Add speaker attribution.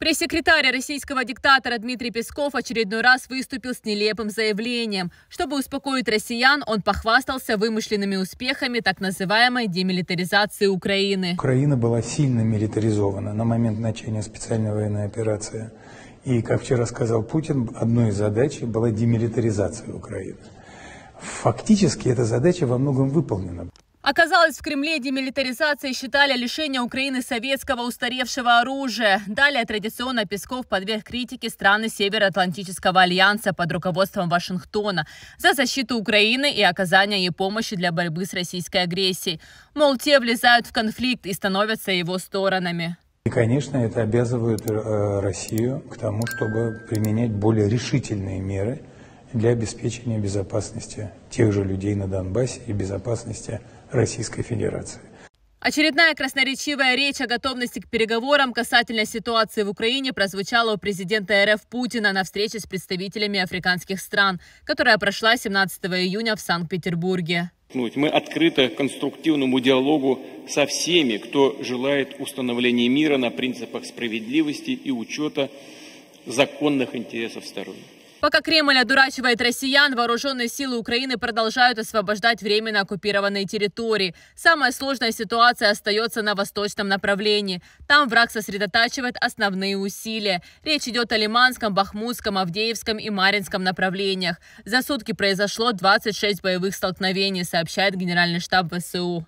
Speaker 1: Пресс-секретарь российского диктатора Дмитрий Песков очередной раз выступил с нелепым заявлением. Чтобы успокоить россиян, он похвастался вымышленными успехами так называемой демилитаризации Украины.
Speaker 2: Украина была сильно милитаризована на момент начала специальной военной операции. И, как вчера сказал Путин, одной из задач была демилитаризация Украины. Фактически эта задача во многом выполнена.
Speaker 1: Оказалось, в Кремле демилитаризацией считали лишение Украины советского устаревшего оружия. Далее традиционно Песков подверг критике страны Североатлантического альянса под руководством Вашингтона за защиту Украины и оказание ей помощи для борьбы с российской агрессией. Мол, те влезают в конфликт и становятся его сторонами.
Speaker 2: И, конечно, это обязывает э, Россию к тому, чтобы применять более решительные меры – для обеспечения безопасности тех же людей на Донбассе и безопасности Российской Федерации.
Speaker 1: Очередная красноречивая речь о готовности к переговорам касательно ситуации в Украине прозвучала у президента РФ Путина на встрече с представителями африканских стран, которая прошла 17 июня в Санкт-Петербурге.
Speaker 2: Ну, мы открыты к конструктивному диалогу со всеми, кто желает установления мира на принципах справедливости и учета законных интересов сторон.
Speaker 1: Пока Кремль одурачивает россиян, вооруженные силы Украины продолжают освобождать временно оккупированные территории. Самая сложная ситуация остается на восточном направлении. Там враг сосредотачивает основные усилия. Речь идет о Лиманском, Бахмутском, Авдеевском и Маринском направлениях. За сутки произошло 26 боевых столкновений, сообщает Генеральный штаб ВСУ.